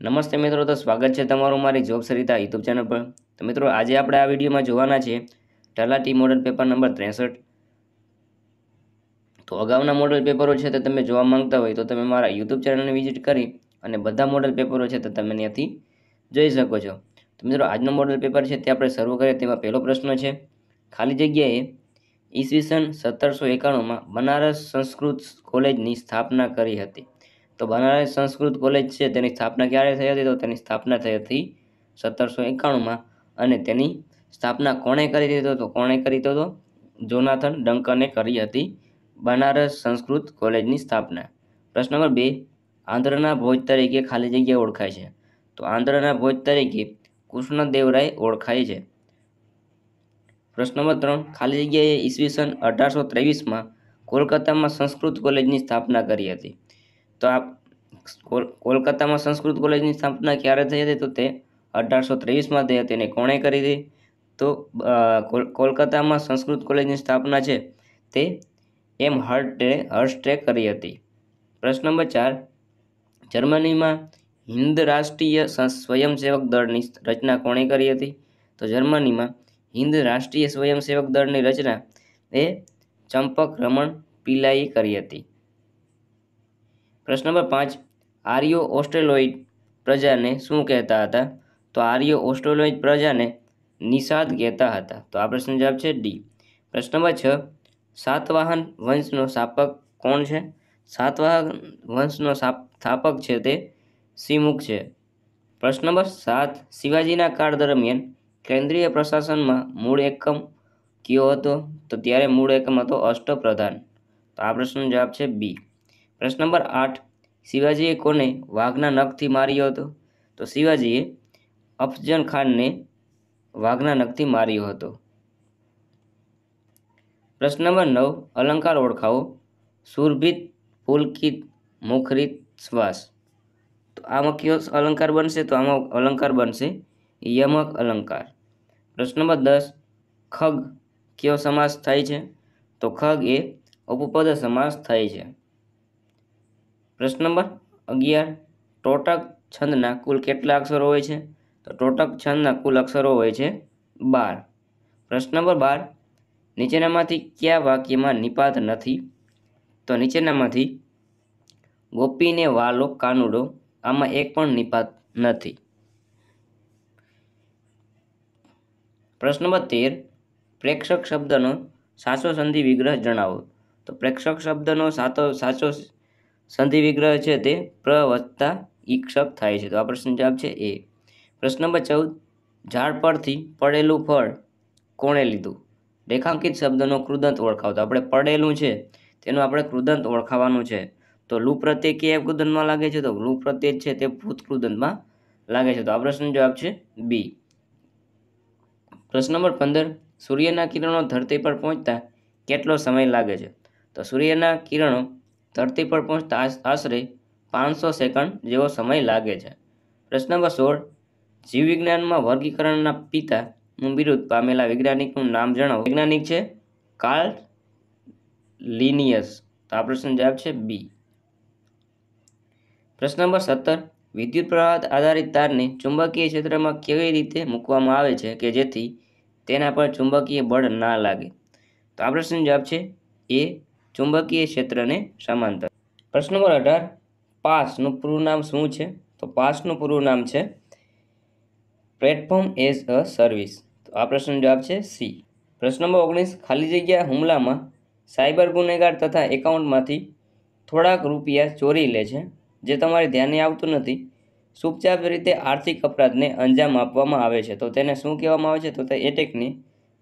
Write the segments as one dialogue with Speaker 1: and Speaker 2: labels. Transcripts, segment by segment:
Speaker 1: નમસ્તે મિત્રો તો સ્વાગત છે તમારું મારી જોબ સરિતા યુટ્યુબ ચેનલ પર તો મિત્રો આજે આપણે આ વિડીયોમાં જોવાના છે ટલા ટી મોડલ પેપર નંબર ત્રેસઠ તો અગાઉના મોડલ પેપરો છે તે તમે જોવા માંગતા હોય તો તમે મારા યુટ્યુબ ચેનલને વિઝિટ કરી અને બધા મોડલ પેપરો છે તે તમે ત્યાંથી જોઈ શકો છો તો મિત્રો આજનો મોડલ પેપર છે તે આપણે શરૂ કરીએ તેમાં પહેલો પ્રશ્ન છે ખાલી જગ્યાએ ઈસવીસન સત્તરસો એકાણુંમાં બનારસ સંસ્કૃત કોલેજની સ્થાપના કરી હતી તો બનારસ સંસ્કૃત કોલેજ છે તેની સ્થાપના ક્યારે થઈ હતી તો તેની સ્થાપના થઈ હતી સત્તરસો એકાણુંમાં અને તેની સ્થાપના કોણે કરી દીધો તો કોણે કરી દીધો હતો જોનાથન ડંકને કરી હતી બનારસ સંસ્કૃત કોલેજની સ્થાપના પ્રશ્ન નંબર બે આંધ્રના ભોજ તરીકે ખાલી જગ્યા ઓળખાય છે તો આંધ્રના ભોજ તરીકે કૃષ્ણદેવરાય ઓળખાય છે પ્રશ્ન નંબર ત્રણ ખાલી જગ્યાએ ઈસવીસન અઢારસો ત્રેવીસમાં કોલકાતામાં સંસ્કૃત કોલેજની સ્થાપના કરી હતી તો આ કોલકાતામાં સંસ્કૃત કોલેજની સ્થાપના ક્યારે થઈ હતી તો તે અઢારસો ત્રેવીસમાં થઈ હતી અને કોણે કરી હતી તો કોલકાતામાં સંસ્કૃત કોલેજની સ્થાપના છે તે એમ હર્ટે હર્સ્ટે કરી હતી પ્રશ્ન નંબર ચાર જર્મનીમાં હિન્દ રાષ્ટ્રીય સ્વયંસેવક દળની રચના કોણે કરી હતી તો જર્મનીમાં હિન્દ રાષ્ટ્રીય સ્વયંસેવક દળની રચના એ ચંપક રમણ પિલાઈ કરી હતી પ્રશ્ન નંબર પાંચ આર્યો ઓસ્ટ્રેલોઇડ પ્રજાને શું કહેતા હતા તો આર્યો ઓસ્ટ્રેલોઇડ પ્રજાને નિષાદ કહેતા હતા તો આ પ્રશ્નનો જવાબ છે ડી પ્રશ્ન નંબર છ સાતવાહન વંશનો સ્થાપક કોણ છે સાતવાહન વંશનો સ્થાપક છે તે સિમુખ છે પ્રશ્ન નંબર સાત શિવાજીના કાળ દરમિયાન કેન્દ્રીય પ્રશાસનમાં મૂળ એકમ કયો હતો તો ત્યારે મૂળ એકમ હતો અષ્ટપ્રધાન તો આ પ્રશ્નનો જવાબ છે બી પ્રશ્ન નંબર આઠ શિવાજીએ કોને વાઘના નખથી માર્યો હતો તો શિવાજીએ અફજન ખાનને વાઘના નખથી માર્યો હતો પ્રશ્ન નંબર નવ અલંકાર ઓળખાવો સુરભિત પુલકિત મુખરિત શ્વાસ તો આમાં કયો અલંકાર બનશે તો આમાં અલંકાર બનશે યમક અલંકાર પ્રશ્ન નંબર દસ ખગ કયો સમાસ થાય છે તો ખગ એ ઉપપદ સમાસ થાય છે પ્રશ્ન નંબર અગિયાર ટોટક છંદના કુલ કેટલા અક્ષરો હોય છે તો ટોટક છંદના કુલ અક્ષરો હોય છે બાર પ્રશ્ન નંબર બાર નીચેનામાંથી કયા વાક્યમાં નિપાત નથી તો નીચેનામાંથી ગોપીને વાલો કાનુડો આમાં એક પણ નિપાત નથી પ્રશ્ન નંબર તેર પ્રેક્ષક શબ્દનો સાચો સંધિ વિગ્રહ જણાવો તો પ્રેક્ષક શબ્દનો સાચો સાચો સંધિ વિગ્રહ છે તે પ્ર વત્તા ઈક્ષક થાય છે તો આ પ્રશ્ન જવાબ છે એ પ્રશ્ન નંબર ચૌદ ઝાડ પરથી પડેલું ફળ કોણે લીધું રેખાંકિત શબ્દનો કૃદંત ઓળખાવતો આપણે પડેલું છે તેનું આપણે કૃદંત ઓળખાવાનું છે તો લુ પ્રત્યે કે કૃદંતમાં લાગે છે તો લુ પ્રત્યે છે તે ભૂત કૃદંતમાં લાગે છે તો આ પ્રશ્નનો જવાબ છે બી પ્રશ્ન નંબર પંદર સૂર્યના કિરણો ધરતી પર પહોંચતા કેટલો સમય લાગે છે તો સૂર્યના કિરણો ધરતી પર પહોંચતા આશરે પાંચસો સેકન્ડ જેવો સમય લાગે છે પ્રશ્ન નંબર સોળ જીવવિજ્ઞાનમાં વર્ગીકરણના પિતા બિરુદ પામેલા વૈજ્ઞાનિકનું નામ જણાવો વૈજ્ઞાનિક છે કાર્લ લિનિયસ તો આ પ્રશ્ન જવાબ છે બી પ્રશ્ન નંબર સત્તર વિદ્યુત પ્રવાહ આધારિત તારને ચુંબકીય ક્ષેત્રમાં કેવી રીતે મૂકવામાં આવે છે કે જેથી તેના પર ચુંબકીય બળ ના લાગે તો આ પ્રશ્નનો જવાબ છે એ ચુંબકીય ક્ષેત્રને સમાંતર પ્રશ્ન નંબર અઢાર પાસનું પૂરું નામ શું છે તો પાસનું પૂરું નામ છે પ્લેટફોર્મ એઝ અ સર્વિસ તો આ પ્રશ્નનો જવાબ છે સી પ્રશ્ન નંબર ઓગણીસ ખાલી જગ્યા હુમલામાં સાયબર ગુનેગાર તથા એકાઉન્ટમાંથી થોડાક રૂપિયા ચોરી લે છે જે તમારે ધ્યાને આવતું નથી સુપચાપ રીતે આર્થિક અપરાધને અંજામ આપવામાં આવે છે તો તેને શું કહેવામાં આવે છે તો તે એટેકની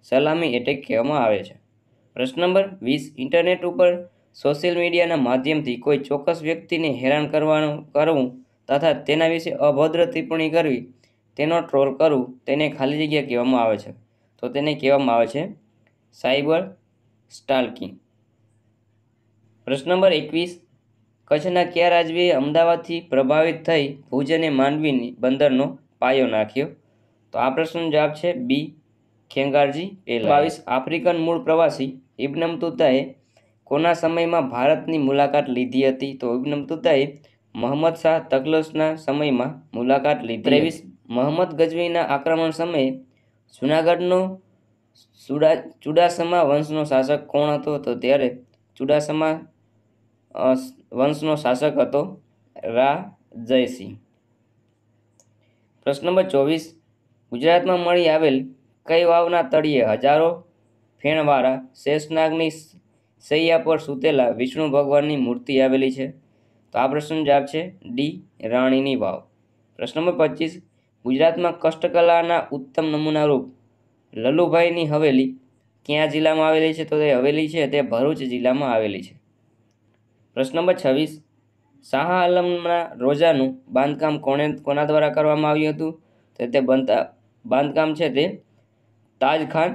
Speaker 1: સલામી એટેક કહેવામાં આવે છે પ્રશ્ન નંબર વીસ ઇન્ટરનેટ ઉપર સોશિયલ મીડિયાના માધ્યમથી કોઈ ચોક્કસ વ્યક્તિને હેરાન કરવાનું કરવું તથા તેના વિશે અભદ્ર ટિપ્પણી કરવી તેનો ટ્રોલ કરવું તેને ખાલી જગ્યા કહેવામાં આવે છે તો તેને કહેવામાં આવે છે સાયબર સ્ટાલ્કિંગ પ્રશ્ન નંબર એકવીસ કચ્છના કયા રાજવીએ અમદાવાદથી પ્રભાવિત થઈ ભુજ અને માંડવી બંદરનો પાયો નાખ્યો તો આ પ્રશ્નનો જવાબ છે બી ખેંગારજી એ બાવીસ આફ્રિકન મૂળ પ્રવાસી ઇબ્ન કોના સમયમાં ભારતની મુલાકાત લીધી હતી તો ઇબ્ન બતુતાએ મોહમ્મદ શાહ તગલોસના સમયમાં મુલાકાત લીધી ત્રેવીસ મોહમ્મદ ગજવીના આક્રમણ સમયે જુનાગઢનો ચુડા ચુડાસમા વંશનો શાસક કોણ હતો તો ત્યારે ચુડાસમા વંશનો શાસક હતો રા જયસિંહ પ્રશ્ન નંબર ચોવીસ ગુજરાતમાં મળી આવેલ કઈ વાવના તળિયે હજારો ફેણવાળા શેષનાગની સૈયા પર સૂતેલા વિષ્ણુ ભગવાનની મૂર્તિ આવેલી છે તો આ પ્રશ્નનો જવાબ છે ડી રાણીની વાવ પ્રશ્ન નંબર પચીસ ગુજરાતમાં કષ્ટકલાના ઉત્તમ નમૂનારૂપ લલુભાઈની હવેલી ક્યાં જિલ્લામાં આવેલી છે તો તે હવેલી છે તે ભરૂચ જિલ્લામાં આવેલી છે પ્રશ્ન નંબર છવ્વીસ શાહ આલમના રોજાનું બાંધકામ કોણે કોના દ્વારા કરવામાં આવ્યું હતું તો તે બનતા બાંધકામ છે તે તાજ ખાન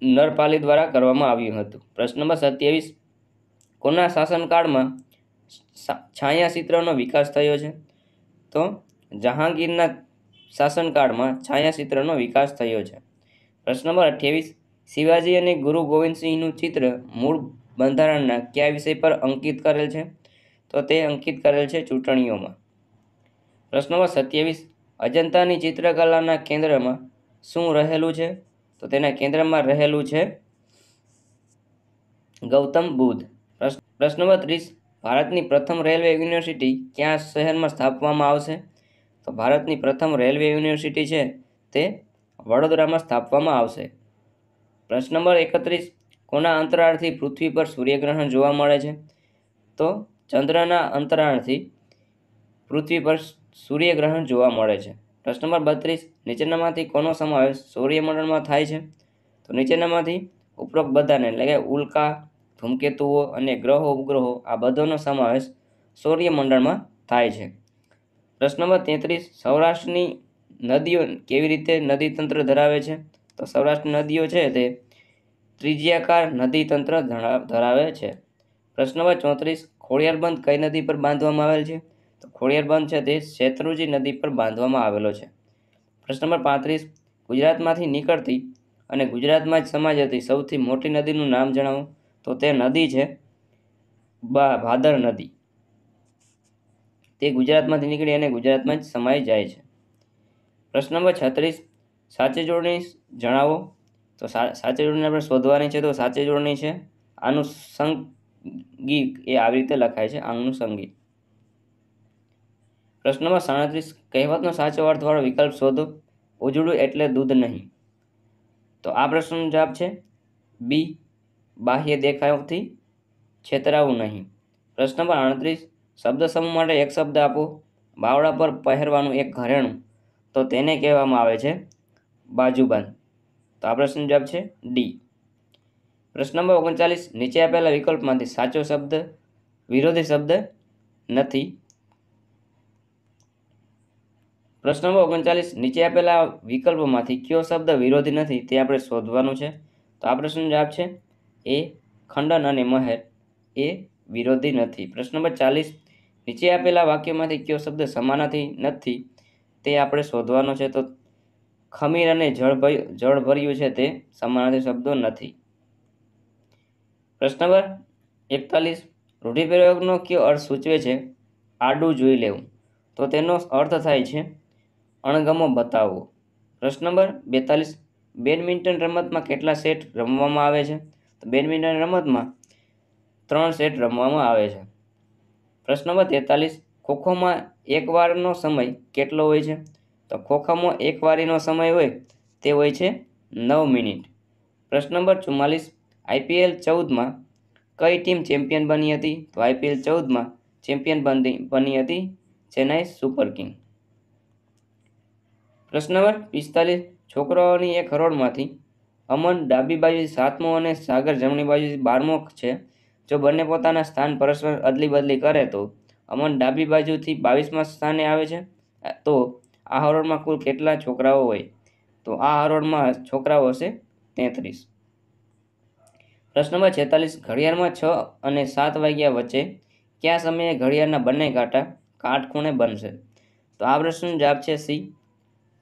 Speaker 1: નરપાલી દ્વારા કરવામાં આવ્યું હતું પ્રશ્ન નંબર સત્યાવીસ કોના શાસનકાળમાં છાયાચિત્રનો વિકાસ થયો છે તો જહાંગીરના શાસનકાળમાં છાયાચિત્રનો વિકાસ થયો છે પ્રશ્ન નંબર અઠ્યાવીસ શિવાજી અને ગુરુ ગોવિંદસિંહનું ચિત્ર મૂળ બંધારણના કયા વિષય પર અંકિત કરેલ છે તો તે અંકિત કરેલ છે ચૂંટણીઓમાં પ્રશ્ન નંબર સત્યાવીસ અજંતાની ચિત્રકલાના કેન્દ્રમાં શું રહેલું છે તો તેના કેન્દ્રમાં રહેલું છે ગૌતમ બુદ્ધ પ્રશ્ન નંબર ત્રીસ ભારતની પ્રથમ રેલવે યુનિવર્સિટી ક્યાં શહેરમાં સ્થાપવામાં આવશે તો ભારતની પ્રથમ રેલવે યુનિવર્સિટી છે તે વડોદરામાં સ્થાપવામાં આવશે પ્રશ્ન નંબર એકત્રીસ કોના અંતરાળથી પૃથ્વી પર સૂર્યગ્રહણ જોવા મળે છે તો ચંદ્રના અંતરાળથી પૃથ્વી પર સૂર્યગ્રહણ જોવા મળે છે પ્રશ્ન નંબર બત્રીસ નીચેનામાંથી કોનો સમાવેશ સૂર્યમંડળમાં થાય છે તો નીચેનામાંથી ઉપરોક્ત બધાને એટલે કે ઉલ્કા ધૂમકેતુઓ અને ગ્રહો ઉપગ્રહો આ બધાનો સમાવેશ સૂર્યમંડળમાં થાય છે પ્રશ્ન નંબર તેત્રીસ સૌરાષ્ટ્રની નદીઓ કેવી રીતે નદીતંત્ર ધરાવે છે તો સૌરાષ્ટ્ર નદીઓ છે તે ત્રિજ્યાકાર નદીતંત્ર ધરાવે છે પ્રશ્ન નંબર ચોત્રીસ ખોડિયારબંધ કઈ નદી પર બાંધવામાં આવેલ છે તો ખોડિયાર બંધ છે તે શેત્રુજી નદી પર બાંધવામાં આવેલો છે પ્રશ્ન નંબર પાંત્રીસ ગુજરાતમાંથી નીકળતી અને ગુજરાતમાં જ સમાજ હતી સૌથી મોટી નદીનું નામ જણાવો તો તે નદી છે બા ભાદર નદી તે ગુજરાતમાંથી નીકળી અને ગુજરાતમાં જ સમાઈ જાય છે પ્રશ્ન નંબર છત્રીસ સાચી જોડણી જણાવો તો સાચી જોડણી આપણે શોધવાની છે તો સાચી જોડણી છે આનું સંગીત એ આવી રીતે લખાય છે આંગનું સંગીત પ્રશ્નમાં સાડત્રીસ કહેવતનો સાચો અર્થવાળો વિકલ્પ શોધો ઉજળું એટલે દૂધ નહીં તો આ પ્રશ્નનો જવાબ છે બી બાહ્ય દેખાવથી છેતરાવું નહીં પ્રશ્ન નંબર આડત્રીસ શબ્દ સમૂહ માટે એક શબ્દ આપો બાવડા પર પહેરવાનું એક ઘરેણું તો તેને કહેવામાં આવે છે બાજુબંધ તો આ પ્રશ્નનો જવાબ છે ડી પ્રશ્ન નંબર ઓગણચાલીસ નીચે આપેલા વિકલ્પમાંથી સાચો શબ્દ વિરોધી શબ્દ નથી પ્રશ્ન નંબર ઓગણચાલીસ નીચે આપેલા વિકલ્પોમાંથી કયો શબ્દ વિરોધી નથી તે આપણે શોધવાનું છે તો આ પ્રશ્નનો જવાબ છે એ ખંડન અને મહેર એ વિરોધી નથી પ્રશ્ન નંબર ચાલીસ નીચે આપેલા વાક્યમાંથી કયો શબ્દ સમાનાથી નથી તે આપણે શોધવાનો છે તો ખમીર અને જળ જળ ભર્યું છે તે સમાનાર્થી શબ્દો નથી પ્રશ્ન નંબર એકતાલીસ રૂઢિપ્રયોગનો કયો અર્થ સૂચવે છે આડું જોઈ લેવું તો તેનો અર્થ થાય છે અણગમો બતાવવો પ્રશ્ન નંબર બેતાલીસ બેડમિન્ટન રમતમાં કેટલા સેટ રમવામાં આવે છે તો બેડમિન્ટન રમતમાં ત્રણ સેટ રમવામાં આવે છે પ્રશ્ન નંબર તેતાલીસ ખોખોમાં એકવારનો સમય કેટલો હોય છે તો ખોખોમાં એક સમય હોય તે હોય છે નવ મિનિટ પ્રશ્ન નંબર ચુમ્માલીસ આઈપીએલ ચૌદમાં કઈ ટીમ ચેમ્પિયન બની હતી તો આઈપીએલ ચૌદમાં ચેમ્પિયન બની બની હતી ચેન્નાઈ સુપર કિંગ પ્રશ્નવર્ગ પિસ્તાલીસ છોકરાઓની એક હરોળમાંથી અમન ડાબી બાજુ સાતમો અને સાગર જમણી બાજુ બારમો છે જો બંને પોતાના સ્થાન પરસ્પર અદલી બદલી કરે તો અમન ડાબી બાજુથી બાવીસમાં સ્થાને આવે છે તો આ હરોળમાં કુલ કેટલા છોકરાઓ હોય તો આ હરોળમાં છોકરાઓ હશે તેત્રીસ પ્રશ્ન નંબર છેતાલીસ ઘડિયાળમાં છ અને સાત વાગ્યા વચ્ચે કયા સમયે ઘડિયાળના બંને કાંટા કાટખૂણે બનશે તો આ પ્રશ્નનો જવાબ છે સી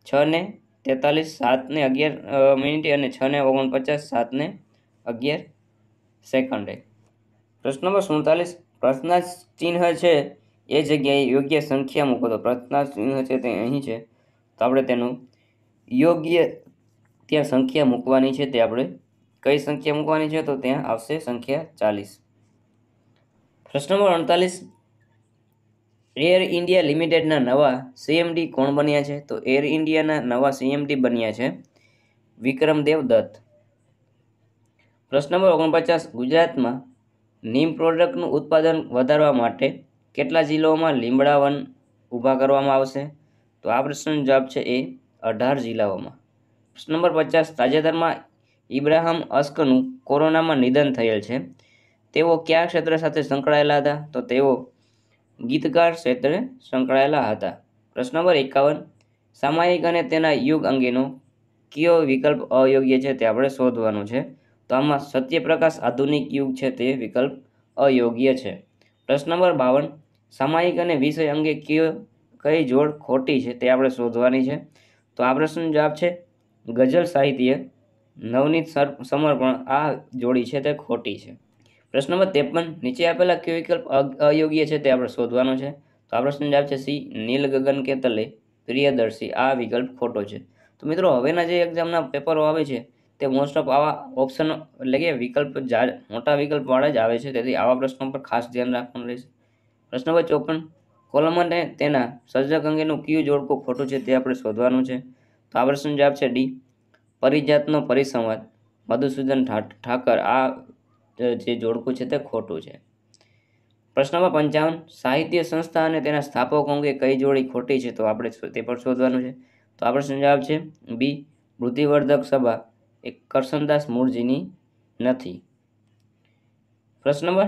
Speaker 1: છને તેતાલીસ સાતને અગિયાર મિનિટે અને છને ઓગણપચાસ સાતને અગિયાર સેકન્ડે પ્રશ્ન નંબર સુડતાલીસ પ્રશ્ના ચિહ્ન છે એ જગ્યાએ યોગ્ય સંખ્યા મૂકો તો પ્રશ્ના ચિહ્ન છે તે અહીં છે તો આપણે તેનું યોગ્ય ત્યાં સંખ્યા મૂકવાની છે તે આપણે કઈ સંખ્યા મૂકવાની છે તો ત્યાં આવશે સંખ્યા ચાલીસ પ્રશ્ન નંબર અડતાલીસ એર ઇન્ડિયા લિમિટેડના નવા સીએમડી કોણ બન્યા છે તો એર ઇન્ડિયાના નવા સીએમડી બન્યા છે વિક્રમદેવ દત્ત પ્રશ્ન નંબર ઓગણપચાસ ગુજરાતમાં નીમ પ્રોડક્ટનું ઉત્પાદન વધારવા માટે કેટલા જિલ્લાઓમાં લીમડા વન ઊભા કરવામાં આવશે તો આ પ્રશ્નનો જવાબ છે એ અઢાર જિલ્લાઓમાં પ્રશ્ન નંબર પચાસ તાજેતરમાં ઇબ્રાહમ અસ્કનું કોરોનામાં નિધન થયેલ છે તેઓ કયા ક્ષેત્ર સાથે સંકળાયેલા હતા તો તેઓ ગીતકાર ક્ષેત્રે સંકળાયેલા હતા પ્રશ્ન નંબર એકાવન સામાયિક અને તેના યુગ અંગેનો કયો વિકલ્પ અયોગ્ય છે તે આપણે શોધવાનું છે તો આમાં સત્યપ્રકાશ આધુનિક યુગ છે તે વિકલ્પ અયોગ્ય છે પ્રશ્ન નંબર બાવન સામાયિક અને વિષય અંગે કયો કઈ જોડ ખોટી છે તે આપણે શોધવાની છે તો આ પ્રશ્નનો જવાબ છે ગઝલ સાહિત્ય નવનીત સર સમર્પણ આ જોડી છે તે ખોટી છે પ્રશ્ન તેપન નીચે આપેલા કયો વિકલ્પ અયોગ્ય છે તે આપણે શોધવાનો છે તો આ પ્રશ્ન જવાબ છે સી નીલ ગગન કે તલે પ્રિયદર્શી આ વિકલ્પ ખોટો છે તો મિત્રો હવેના જે એક્ઝામના પેપરો આવે છે તે મોસ્ટ ઓફ આવા ઓપ્શનો એટલે કે વિકલ્પ મોટા વિકલ્પવાળા જ આવે છે તેથી આવા પ્રશ્નો પર ખાસ ધ્યાન રાખવાનું રહેશે પ્રશ્ન નંબર ચોપન કોલમ અને તેના સર્જક અંગેનું કયું જોડકું ખોટું છે તે આપણે શોધવાનું છે તો આ પ્રશ્નનો જવાબ છે ડી પરિજાતનો પરિસંવાદ મધુસૂદન ઠાકર આ જે જોડકું છે તે ખોટું છે પ્રશ્નમાં પંચાવન સાહિત્ય સંસ્થા અને તેના સ્થાપકો અંગે કઈ જોડી ખોટી છે તો આપણે તે પણ શોધવાનું છે તો આપણો જવાબ છે બી વૃદ્ધિવર્ધક સભા એ કરશનદાસ મૂળજીની નથી પ્રશ્ન નંબર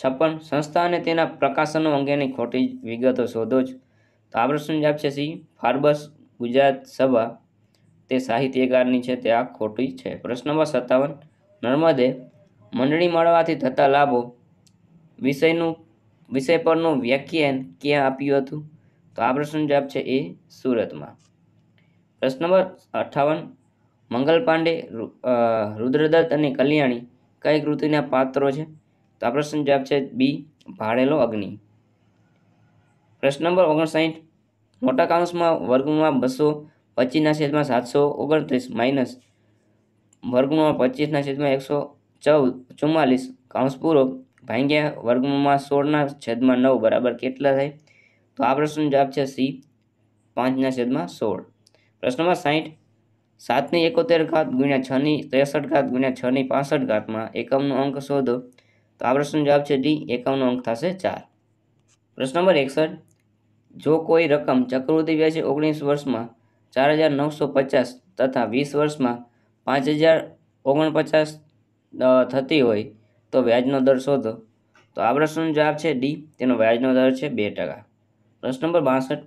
Speaker 1: છપ્પન સંસ્થા અને તેના પ્રકાશનો અંગેની ખોટી વિગતો શોધો જ તો આપણે પ્રશ્ન જવાબ છે સી ફાર્બસ ગુજરાત સભા તે સાહિત્યકારની છે તે આ ખોટી છે પ્રશ્ન નંબર સત્તાવન નર્મદે મંડળી મળવાથી થતા લાભો વિષયનું વિષય પરનું વ્યાખ્યાન ક્યાં આપ્યું હતું તો આ પ્રશ્નનો જવાબ છે એ સુરતમાં પ્રશ્ન નંબર અઠાવન મંગલ પાંડે રુદ્રદત્ત અને કલ્યાણી કઈ કૃતિના પાત્રો છે તો આ પ્રશ્નનો જવાબ છે બી ભાળેલો અગ્નિ પ્રશ્ન નંબર ઓગણસાઠ મોટા કાઉન્સમાં વર્ગમાં બસો પચીસના છેદમાં સાતસો ઓગણત્રીસ માઇનસ વર્ગમાં પચીસના છેદમાં એકસો ચૌદ ચુમ્માલીસ કાઉન્સ પૂરો ભાંગ્યા વર્ગમાં સોળના છેદમાં નવ બરાબર કેટલા થાય તો આ પ્રશ્નનો જવાબ છે સી પાંચના છેદમાં સોળ પ્રશ્નમાં સાહીઠ સાતની એકોતેર ઘાત ગુણ્યા છની ત્રેસઠ ઘાત ગુણ્યા છની પાસઠ ઘાતમાં એકમનો અંક શોધો તો આ પ્રશ્નનો જવાબ છે ડી એકમનો અંક થશે ચાર પ્રશ્ન નંબર એકસઠ જો કોઈ રકમ ચક્રવૃત્તિ વ્યાજે ઓગણીસ વર્ષમાં ચાર હજાર નવસો પચાસ તથા વીસ વર્ષમાં પાંચ હજાર ઓગણપચાસ થતી હોય તો વ્યાજનો દર શોધો તો આ પ્રશ્નનો જવાબ છે ડી તેનો વ્યાજનો દર છે બે ટકા પ્રશ્ન નંબર બાસઠ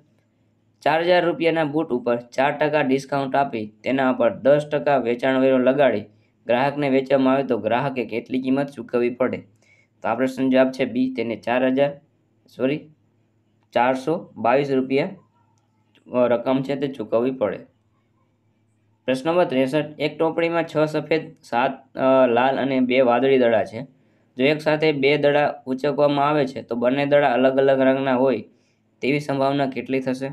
Speaker 1: ચાર હજાર રૂપિયાના બૂટ ઉપર ચાર ટકા ડિસ્કાઉન્ટ આપી તેના ઉપર દસ ટકા વેચાણ વેરો લગાડી ગ્રાહકને વેચવામાં આવે તો ગ્રાહકે કેટલી કિંમત ચૂકવવી પડે તો આ પ્રશ્નનો જવાબ છે બી તેને ચાર હજાર સોરી ચારસો બાવીસ રૂપિયા રકમ છે તે ચૂકવવી પડે પ્રશ્ન નંબર ત્રેસઠ એક ટોપડીમાં છ સફેદ સાત લાલ અને બે વાદળી દડા છે જો એક સાથે બે દડા ઉચકવામાં આવે છે તો બંને દડા અલગ અલગ રંગના હોય તેવી સંભાવના કેટલી થશે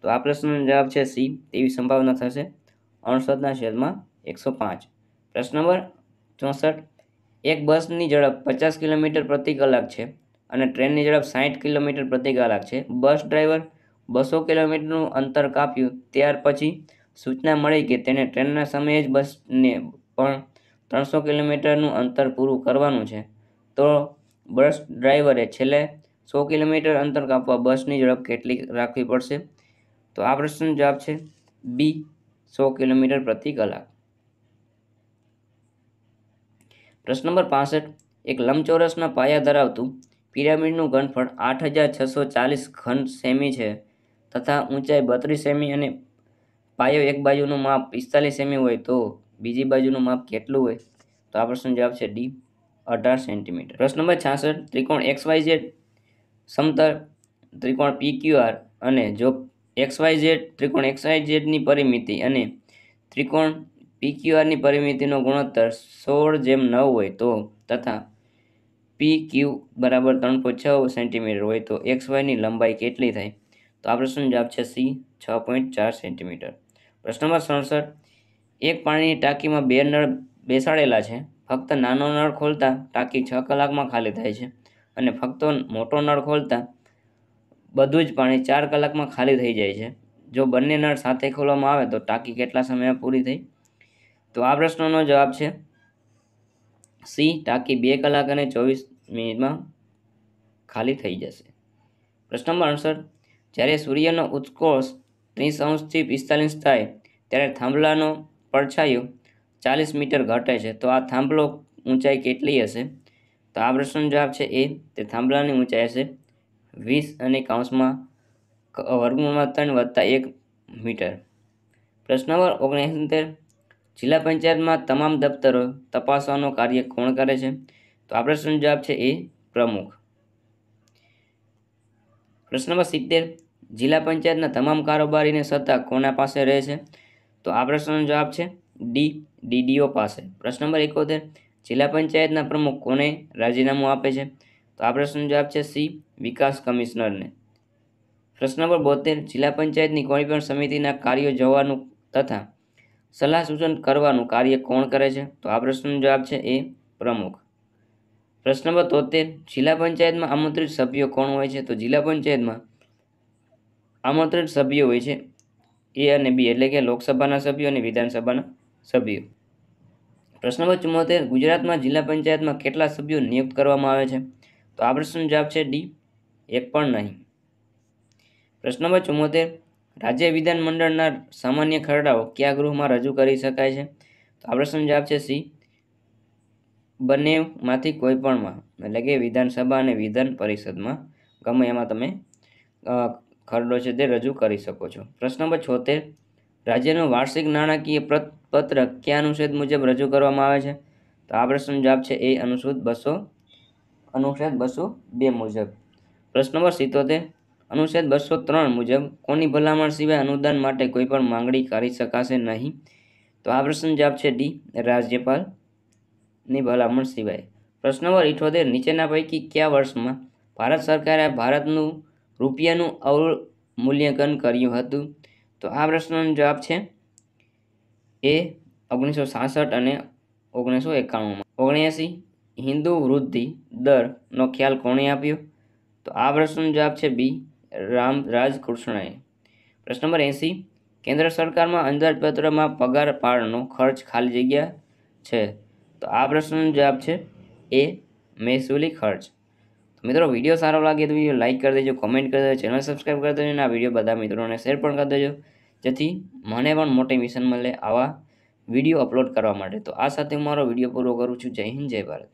Speaker 1: તો આ પ્રશ્નનો જવાબ છે સી તેવી સંભાવના થશે અણસઠના છેદમાં એકસો પાંચ પ્રશ્ન નંબર ચોસઠ એક બસની ઝડપ પચાસ કિલોમીટર પ્રતિ કલાક છે અને ટ્રેનની ઝડપ સાઠ કિલોમીટર પ્રતિ કલાક છે બસ ડ્રાઈવર બસો કિલોમીટરનું અંતર કાપ્યું ત્યાર પછી સૂચના મળી કે તેને ટ્રેનના સમયે જ બસને પણ ત્રણસો કિલોમીટરનું અંતર પૂરું કરવાનું છે તો બસ ડ્રાઈવરે છેલ્લે સો કિલોમીટર અંતર કાપવા બસની ઝડપ કેટલી રાખવી પડશે તો આ પ્રશ્નનો જવાબ છે બી સો કિલોમીટર પ્રતિ કલાક પ્રશ્ન નંબર પાસઠ એક લંબચોરસના પાયા ધરાવતું પિરામિડનું ઘનફળ આઠ હજાર છસો ચાલીસ ઘન સેમી છે તથા ઊંચાઈ બત્રીસ સેમી અને પાયો એક બાજુનું માપ પિસ્તાલીસ સેમી હોય તો બીજી બાજુનું માપ કેટલું હોય તો આ પ્રશ્નનો જવાબ છે ડી અઢાર સેન્ટીમીટર પ્રશ્ન નંબર છાસઠ ત્રિકોણ એક્સ વાય ઝેડ સમતર ત્રિકોણ પી ક્યુ આર અને જો એક્સ વાય ઝેડ ત્રિકોણ એક્સ વાય ઝેડની પરિમિતિ અને ત્રિકોણ પી ક્યુ આરની પરિમિતિનો ગુણોત્તર સોળ જેમ નવ હોય તો તથા પી ક્યુ બરાબર ત્રણ પોઈન્ટ છ સેન્ટીમીટર હોય તો એક્સ વાયની લંબાઈ કેટલી થાય તો આ પ્રશ્નનો જવાબ છે સી છ પોઈન્ટ ચાર સેન્ટીમીટર પ્રશ્ન નંબર સડસઠ એક પાણીની ટાંકીમાં બે નળ બેસાડેલા છે ફક્ત નાનો નળ ખોલતા ટાંકી છ કલાકમાં ખાલી થાય છે અને ફક્ત મોટો નળ ખોલતા બધું જ પાણી ચાર કલાકમાં ખાલી થઈ જાય છે જો બંને નળ સાથે ખોલવામાં આવે તો ટાંકી કેટલા સમયમાં પૂરી થઈ તો આ પ્રશ્નનો જવાબ છે સી ટાંકી બે કલાક અને ચોવીસ મિનિટમાં ખાલી થઈ જશે પ્રશ્ન નંબર અડસઠ જ્યારે સૂર્યનો ઉત્કોષ ત્રીસ અંશથી પિસ્તાલીસ થાય ત્યારે થાંભલાનો પડછાયો ચાલીસ મીટર ઘટે છે તો આ થાંભલો ઊંચાઈ કેટલી હશે તો આ પ્રશ્નનો જવાબ છે એ તે થાંભલાની ઊંચાઈ હશે વીસ અને કાઉન્સમાં વર્ગમૂળમાં ત્રણ વત્તા એક મીટર પ્રશ્ન નંબર ઓગણસિત્તેર જિલ્લા પંચાયતમાં તમામ દફતરો તપાસવાનું કાર્ય કોણ કરે છે તો આ પ્રશ્નનો જવાબ છે એ પ્રમુખ પ્રશ્ન નંબર સિત્તેર જિલ્લા પંચાયતના તમામ કારોબારીને સત્તા કોના પાસે રહે છે તો આ પ્રશ્નનો જવાબ છે ડી ડીડીઓ પાસે પ્રશ્ન નંબર એકોતેર જિલ્લા પંચાયતના પ્રમુખ કોને રાજીનામું આપે છે તો આ પ્રશ્નનો જવાબ છે સી વિકાસ કમિશનરને પ્રશ્ન નંબર બોતેર જિલ્લા પંચાયતની કોઈ પણ સમિતિના કાર્યો જોવાનું તથા સલાહ સૂચન કરવાનું કાર્ય કોણ કરે છે તો આ પ્રશ્નનો જવાબ છે એ પ્રમુખ પ્રશ્ન નંબર તોતેર જિલ્લા પંચાયતમાં આમંત્રિત સભ્યો કોણ હોય છે તો જિલ્લા પંચાયતમાં આમંત્રિત સભ્યો હોય છે એ અને બી એટલે કે લોકસભાના સભ્યો અને વિધાનસભાના સભ્યો પ્રશ્ન નંબર ચુમ્મોતેર ગુજરાતમાં જિલ્લા પંચાયતમાં કેટલા સભ્યો નિયુક્ત કરવામાં આવે છે તો આ પ્રશ્નનો જવાબ છે ડી એક પણ નહીં પ્રશ્ન નંબર ચુમ્મોતેર રાજ્ય વિધાનમંડળના સામાન્ય ખરડાઓ કયા ગૃહમાં રજૂ કરી શકાય છે તો આ પ્રશ્નનો જવાબ છે સી બંનેમાંથી કોઈપણમાં એટલે કે વિધાનસભા અને વિધાન પરિષદમાં ગમે એમાં તમે ખરડો છે તે રજૂ કરી શકો છો પ્રશ્ન નંબર છોતેર રાજ્યનું વાર્ષિક નાણાકીય પ્રપત્ર કયા અનુચ્છેદ મુજબ રજૂ કરવામાં આવે છે તો આ પ્રશ્નનો જવાબ છે એ અનુચ્છેદ બસો અનુચ્છેદ બસો બે મુજબ પ્રશ્ન નંબર સિત્તોતેર અનુચ્છેદ બસો ત્રણ મુજબ કોની ભલામણ સિવાય અનુદાન માટે કોઈ પણ માંગણી કરી શકાશે નહીં તો આ પ્રશ્ન જવાબ છે ડી રાજ્યપાલની ભલામણ સિવાય પ્રશ્ન નંબર ઇઠોતેર નીચેના પૈકી કયા વર્ષમાં ભારત સરકારે ભારતનું રૂપિયાનું અવમૂલ્યાંકન કર્યું હતું તો આ પ્રશ્નનો જવાબ છે એ ઓગણીસો સાસઠ અને ઓગણીસો એકાણુંમાં ઓગણ્યાસી હિન્દુ વૃદ્ધિ દરનો ખ્યાલ કોણે આપ્યો તો આ પ્રશ્નનો જવાબ છે બી રામ રાજકૃષ્ણએ પ્રશ્ન નંબર એંસી કેન્દ્ર સરકારમાં અંદાજપત્રમાં પગાર પાળનો ખર્ચ ખાલી જગ્યા છે તો આ પ્રશ્નનો જવાબ છે એ મહેસૂલી ખર્ચ મિત્રો વિડીયો સારો લાગે તો વિડીયો લાઇક કરી દેજો કોમેન્ટ કરી દેજો ચેનલ સબસ્ક્રાઈબ કરી દેજો અને આ વિડીયો બધા મિત્રોને શેર પણ કરી દેજો જેથી મને પણ મોટિવેશન મળે આવા વિડીયો અપલોડ કરવા માટે તો આ સાથે હું મારો વિડીયો પૂરો કરું છું જય હિન્દ જય ભારત